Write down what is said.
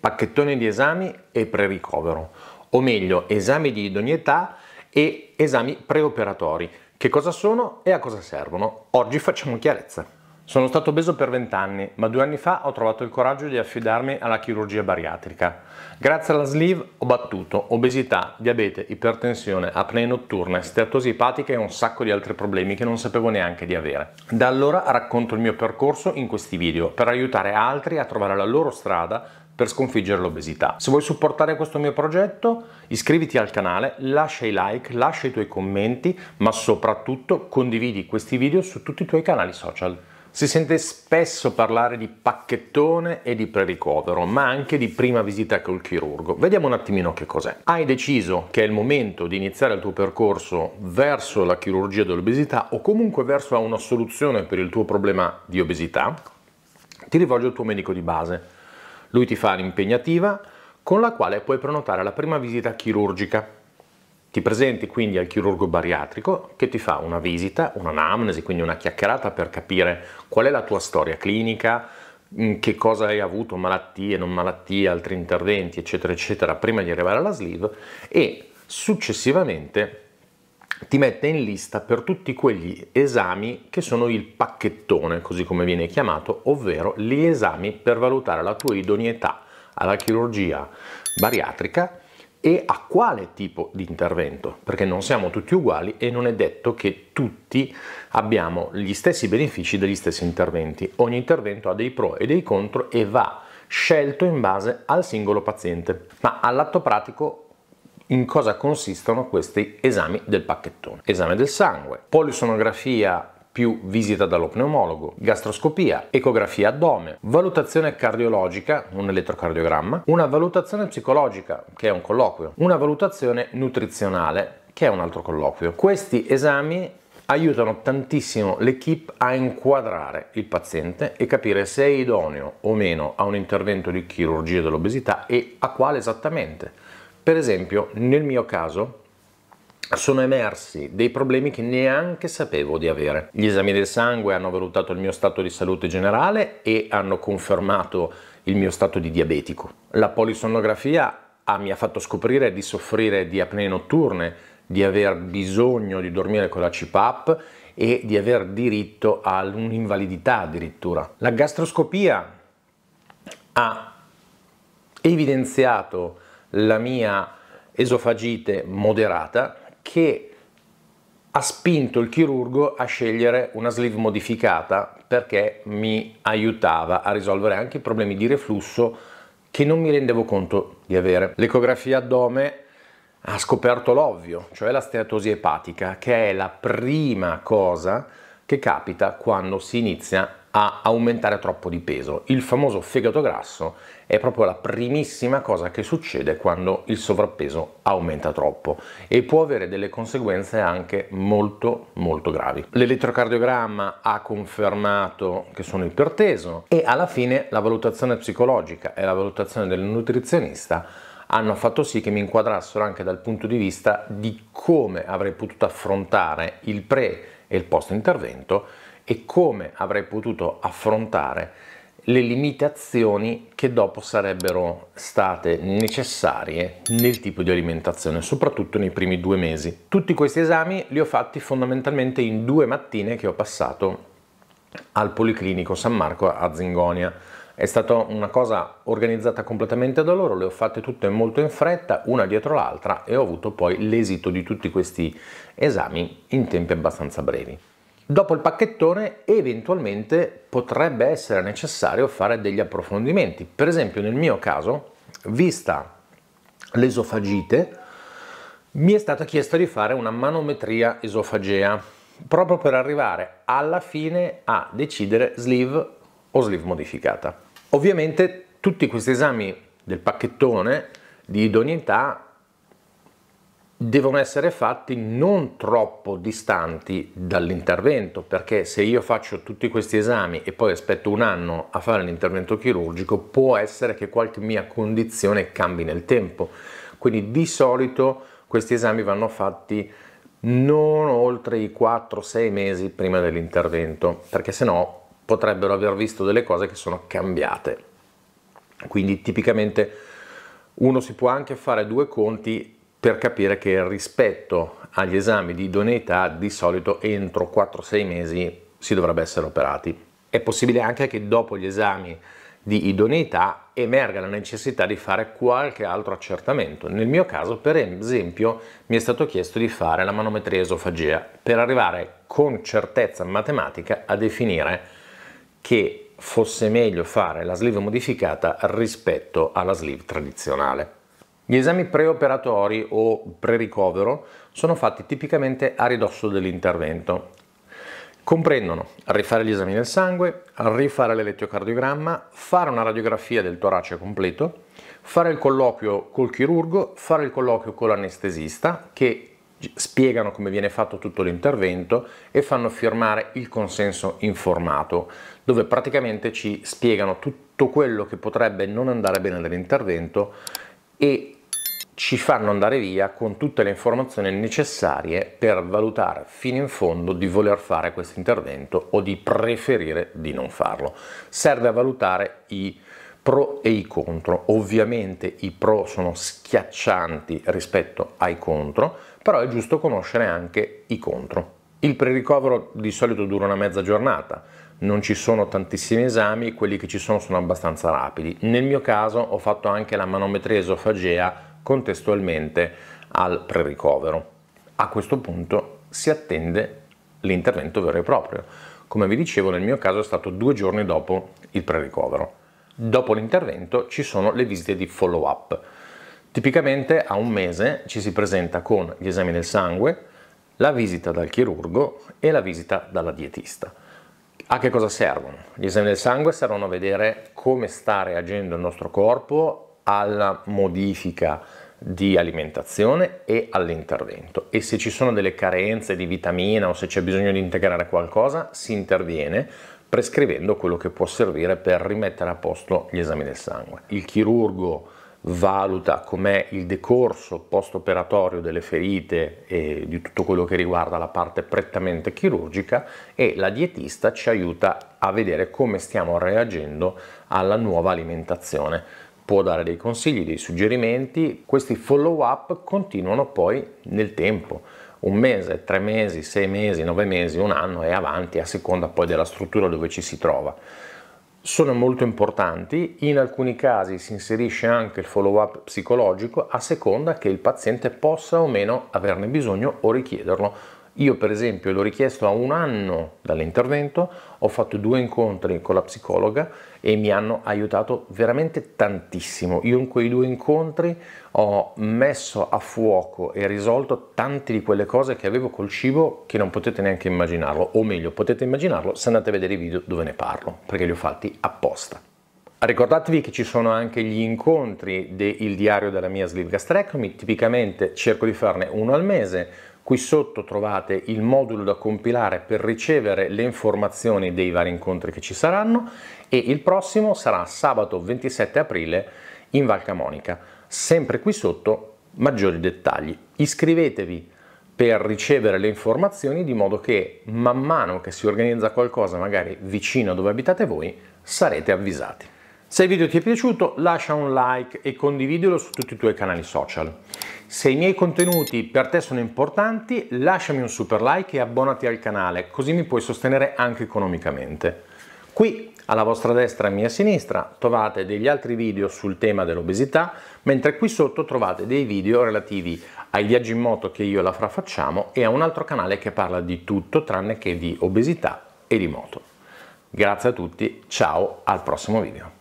pacchettone di esami e pre-ricovero, o meglio esami di idoneità e esami preoperatori. Che cosa sono e a cosa servono? Oggi facciamo chiarezza. Sono stato obeso per 20 anni, ma due anni fa ho trovato il coraggio di affidarmi alla chirurgia bariatrica. Grazie alla sleeve ho battuto obesità, diabete, ipertensione, apnee notturne, steatosi epatica e un sacco di altri problemi che non sapevo neanche di avere. Da allora racconto il mio percorso in questi video per aiutare altri a trovare la loro strada per sconfiggere l'obesità. Se vuoi supportare questo mio progetto, iscriviti al canale, lascia i like, lascia i tuoi commenti, ma soprattutto condividi questi video su tutti i tuoi canali social. Si sente spesso parlare di pacchettone e di pre-ricovero, ma anche di prima visita col chirurgo. Vediamo un attimino che cos'è. Hai deciso che è il momento di iniziare il tuo percorso verso la chirurgia dell'obesità o comunque verso una soluzione per il tuo problema di obesità? Ti rivolgo al tuo medico di base lui ti fa l'impegnativa con la quale puoi prenotare la prima visita chirurgica. Ti presenti quindi al chirurgo bariatrico che ti fa una visita, un'anamnesi, quindi una chiacchierata per capire qual è la tua storia clinica, mm, che cosa hai avuto, malattie, non malattie, altri interventi, eccetera, eccetera, prima di arrivare alla sleeve e successivamente ti mette in lista per tutti quegli esami che sono il pacchettone, così come viene chiamato, ovvero gli esami per valutare la tua idoneità alla chirurgia bariatrica e a quale tipo di intervento, perché non siamo tutti uguali e non è detto che tutti abbiamo gli stessi benefici degli stessi interventi. Ogni intervento ha dei pro e dei contro e va scelto in base al singolo paziente. Ma all'atto pratico in cosa consistono questi esami del pacchettone. Esame del sangue, polisonografia più visita dallo pneumologo, gastroscopia, ecografia addome, valutazione cardiologica, un elettrocardiogramma, una valutazione psicologica, che è un colloquio, una valutazione nutrizionale, che è un altro colloquio. Questi esami aiutano tantissimo l'equipe a inquadrare il paziente e capire se è idoneo o meno a un intervento di chirurgia dell'obesità e a quale esattamente per esempio, nel mio caso, sono emersi dei problemi che neanche sapevo di avere. Gli esami del sangue hanno valutato il mio stato di salute generale e hanno confermato il mio stato di diabetico. La polisonografia ha, ah, mi ha fatto scoprire di soffrire di apnee notturne, di aver bisogno di dormire con la CPAP e di aver diritto a un'invalidità addirittura. La gastroscopia ha evidenziato la mia esofagite moderata che ha spinto il chirurgo a scegliere una sleeve modificata perché mi aiutava a risolvere anche i problemi di reflusso che non mi rendevo conto di avere. L'ecografia addome ha scoperto l'ovvio, cioè la steatosi epatica, che è la prima cosa che capita quando si inizia a aumentare troppo di peso. Il famoso fegato grasso è proprio la primissima cosa che succede quando il sovrappeso aumenta troppo e può avere delle conseguenze anche molto molto gravi. L'elettrocardiogramma ha confermato che sono iperteso e alla fine la valutazione psicologica e la valutazione del nutrizionista hanno fatto sì che mi inquadrassero anche dal punto di vista di come avrei potuto affrontare il pre e il post intervento e come avrei potuto affrontare le limitazioni che dopo sarebbero state necessarie nel tipo di alimentazione, soprattutto nei primi due mesi. Tutti questi esami li ho fatti fondamentalmente in due mattine che ho passato al Policlinico San Marco a Zingonia. È stata una cosa organizzata completamente da loro, le ho fatte tutte molto in fretta, una dietro l'altra e ho avuto poi l'esito di tutti questi esami in tempi abbastanza brevi. Dopo il pacchettone eventualmente potrebbe essere necessario fare degli approfondimenti. Per esempio nel mio caso, vista l'esofagite, mi è stata chiesta di fare una manometria esofagea, proprio per arrivare alla fine a decidere sleeve o sleeve modificata. Ovviamente tutti questi esami del pacchettone di idoneità devono essere fatti non troppo distanti dall'intervento, perché se io faccio tutti questi esami e poi aspetto un anno a fare l'intervento chirurgico, può essere che qualche mia condizione cambi nel tempo. Quindi di solito questi esami vanno fatti non oltre i 4-6 mesi prima dell'intervento, perché sennò potrebbero aver visto delle cose che sono cambiate. Quindi tipicamente uno si può anche fare due conti per capire che rispetto agli esami di idoneità di solito entro 4-6 mesi si dovrebbe essere operati. È possibile anche che dopo gli esami di idoneità emerga la necessità di fare qualche altro accertamento. Nel mio caso, per esempio, mi è stato chiesto di fare la manometria esofagea per arrivare con certezza matematica a definire che fosse meglio fare la sleeve modificata rispetto alla sleeve tradizionale. Gli esami preoperatori o pre-ricovero sono fatti tipicamente a ridosso dell'intervento. Comprendono rifare gli esami del sangue, rifare l'elettrocardiogramma, fare una radiografia del torace completo, fare il colloquio col chirurgo, fare il colloquio con l'anestesista che spiegano come viene fatto tutto l'intervento e fanno firmare il consenso informato, dove praticamente ci spiegano tutto quello che potrebbe non andare bene nell'intervento e ci fanno andare via con tutte le informazioni necessarie per valutare fino in fondo di voler fare questo intervento o di preferire di non farlo. Serve a valutare i pro e i contro. Ovviamente i pro sono schiaccianti rispetto ai contro, però è giusto conoscere anche i contro. Il pre-ricovero di solito dura una mezza giornata, non ci sono tantissimi esami, quelli che ci sono sono abbastanza rapidi. Nel mio caso ho fatto anche la manometria esofagea contestualmente al pre-ricovero. A questo punto si attende l'intervento vero e proprio. Come vi dicevo nel mio caso è stato due giorni dopo il pre-ricovero. Dopo l'intervento ci sono le visite di follow-up. Tipicamente a un mese ci si presenta con gli esami del sangue, la visita dal chirurgo e la visita dalla dietista. A che cosa servono? Gli esami del sangue servono a vedere come sta reagendo il nostro corpo alla modifica di alimentazione e all'intervento e se ci sono delle carenze di vitamina o se c'è bisogno di integrare qualcosa si interviene prescrivendo quello che può servire per rimettere a posto gli esami del sangue. Il chirurgo valuta com'è il decorso post-operatorio delle ferite e di tutto quello che riguarda la parte prettamente chirurgica e la dietista ci aiuta a vedere come stiamo reagendo alla nuova alimentazione può dare dei consigli, dei suggerimenti, questi follow up continuano poi nel tempo, un mese, tre mesi, sei mesi, nove mesi, un anno e avanti, a seconda poi della struttura dove ci si trova. Sono molto importanti, in alcuni casi si inserisce anche il follow up psicologico a seconda che il paziente possa o meno averne bisogno o richiederlo io per esempio l'ho richiesto a un anno dall'intervento, ho fatto due incontri con la psicologa e mi hanno aiutato veramente tantissimo. Io in quei due incontri ho messo a fuoco e risolto tante di quelle cose che avevo col cibo che non potete neanche immaginarlo, o meglio potete immaginarlo se andate a vedere i video dove ne parlo, perché li ho fatti apposta. Ricordatevi che ci sono anche gli incontri del diario della mia sleeve gastrectomy, tipicamente cerco di farne uno al mese, Qui sotto trovate il modulo da compilare per ricevere le informazioni dei vari incontri che ci saranno e il prossimo sarà sabato 27 aprile in Val Camonica. Sempre qui sotto maggiori dettagli. Iscrivetevi per ricevere le informazioni di modo che man mano che si organizza qualcosa magari vicino a dove abitate voi sarete avvisati. Se il video ti è piaciuto lascia un like e condividilo su tutti i tuoi canali social. Se i miei contenuti per te sono importanti lasciami un super like e abbonati al canale così mi puoi sostenere anche economicamente. Qui alla vostra destra e mia sinistra trovate degli altri video sul tema dell'obesità mentre qui sotto trovate dei video relativi ai viaggi in moto che io e la Fra facciamo e a un altro canale che parla di tutto tranne che di obesità e di moto. Grazie a tutti, ciao, al prossimo video.